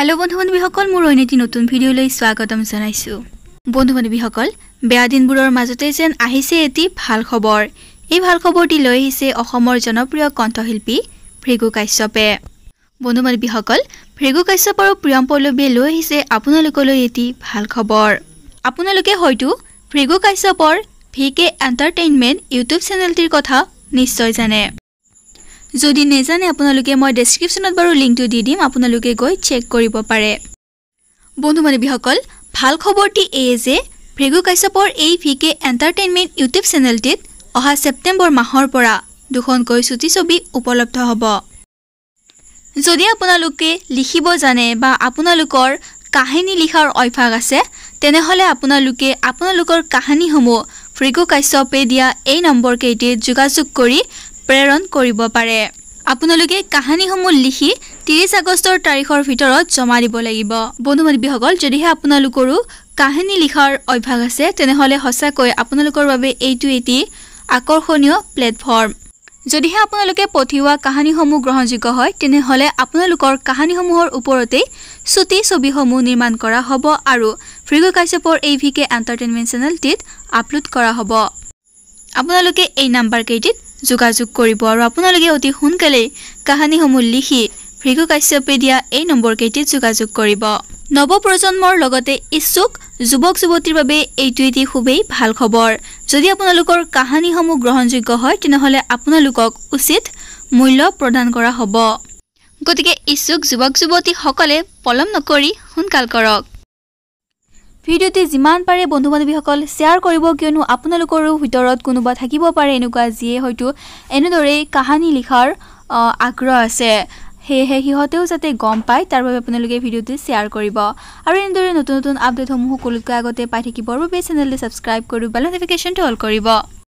hello' বন্ধু বান্ধৱীসকল মোৰ অন্য এটি নতুন ভিডিঅ'লৈ স্বাগতম জনাইছোঁ বন্ধু বান্ধৱীসকল বেয়া দিনবোৰৰ মাজতে যেন আহিছে এটি ভাল খবৰ এই ভাল খবৰটি লৈ আহিছে অসমৰ জনপ্ৰিয় কণ্ঠশিল্পী ভৃগু কাশ্যপে বন্ধু বান্ধৱীসকল ভৃগু কাশ্যপ আৰু প্ৰিয়ম পল্লৱীয়ে লৈ আহিছে আপোনালোকলৈ এটি ভাল খবৰ আপোনালোকে হয়তো ভৃগু কাশ্যপৰ ভি কে এণ্টাৰটেইনমেণ্ট ইউটিউব চেনেলটিৰ কথা নিশ্চয় জানে যদি নেজানে আপোনালোকে মই ডেছক্ৰিপশ্যনত বাৰু লিংকটো দি দিম আপোনালোকে গৈ চেক কৰিব পাৰে বন্ধু বান্ধৱীসকল ভাল খবৰটি এয়ে যে ভেগু কাশ্যপৰ এই ভি কে এণ্টাৰটেইনমেণ্ট ইউটিউব চেনেলটিত অহা ছেপ্টেম্বৰ মাহৰ পৰা দুখনকৈ চুটি ছবি উপলব্ধ হ'ব যদি আপোনালোকে লিখিব জানে বা আপোনালোকৰ কাহিনী লিখাৰ অভ্যাস আছে তেনেহ'লে আপোনালোকে আপোনালোকৰ কাহিনীসমূহ ভৃগু কাশ্যপে দিয়া এই নম্বৰকেইটিত যোগাযোগ কৰি প্ৰেৰণ কৰিব পাৰে আপোনালোকে কাহিনীসমূহ লিখি ত্ৰিছ আগষ্টৰ তাৰিখৰ ভিতৰত জমা দিব লাগিব বন্ধু বান্ধৱীসকল যদিহে আপোনালোকৰো কাহিনী লিখাৰ অভ্যাস আছে তেনেহ'লে সঁচাকৈ আপোনালোকৰ বাবে এইটো এটি আকৰ্ষণীয় প্লেটফৰ্ম যদিহে আপোনালোকে পঠিওৱা কাহিনীসমূহ গ্ৰহণযোগ্য হয় তেনেহ'লে আপোনালোকৰ কাহিনীসমূহৰ ওপৰতেই চুটি ছবিসমূহ নিৰ্মাণ কৰা হ'ব আৰু ভৃগু কাশ্যপৰ এই ভি কে এণ্টাৰটেইনমেণ্ট চেনেলটিত আপলোড কৰা হ'ব আপোনালোকে এই নাম্বাৰকেইটিত যোগাযোগ কৰিব আৰু আপোনালোকে অতি সোনকালেই কাহিনীসমূহ লিখি ভৃগু কাশ্যপেডিয়া এই নম্বৰকেইটিত যোগাযোগ কৰিব নৱপ্ৰজন্মৰ লগতে ইচ্ছুক যুৱক যুৱতীৰ বাবে এইটো এটি খুবেই ভাল খবৰ যদি আপোনালোকৰ কাহিনীসমূহ গ্ৰহণযোগ্য হয় তেনেহ'লে আপোনালোকক উচিত মূল্য প্ৰদান কৰা হ'ব গতিকে ইচ্ছুক যুৱক যুৱতীসকলে পলম নকৰি সোনকাল কৰক ভিডিঅ'টি যিমান পাৰে বন্ধু বান্ধৱীসকল শ্বেয়াৰ কৰিব কিয়নো আপোনালোকৰো ভিতৰত কোনোবা থাকিব পাৰে এনেকুৱা যিয়ে হয়তো এনেদৰেই কাহিনী লিখাৰ আগ্ৰহ আছে সেয়েহে সিহঁতেও যাতে গম পায় তাৰ বাবে আপোনালোকে ভিডিঅ'টো শ্বেয়াৰ কৰিব আৰু এনেদৰে নতুন নতুন আপডেটসমূহ সকলোতকৈ আগতে পাই থাকিবৰ বাবে চেনেলটো ছাবস্ক্ৰাইব কৰি বেল নটিফিকেশ্যনটো অল কৰিব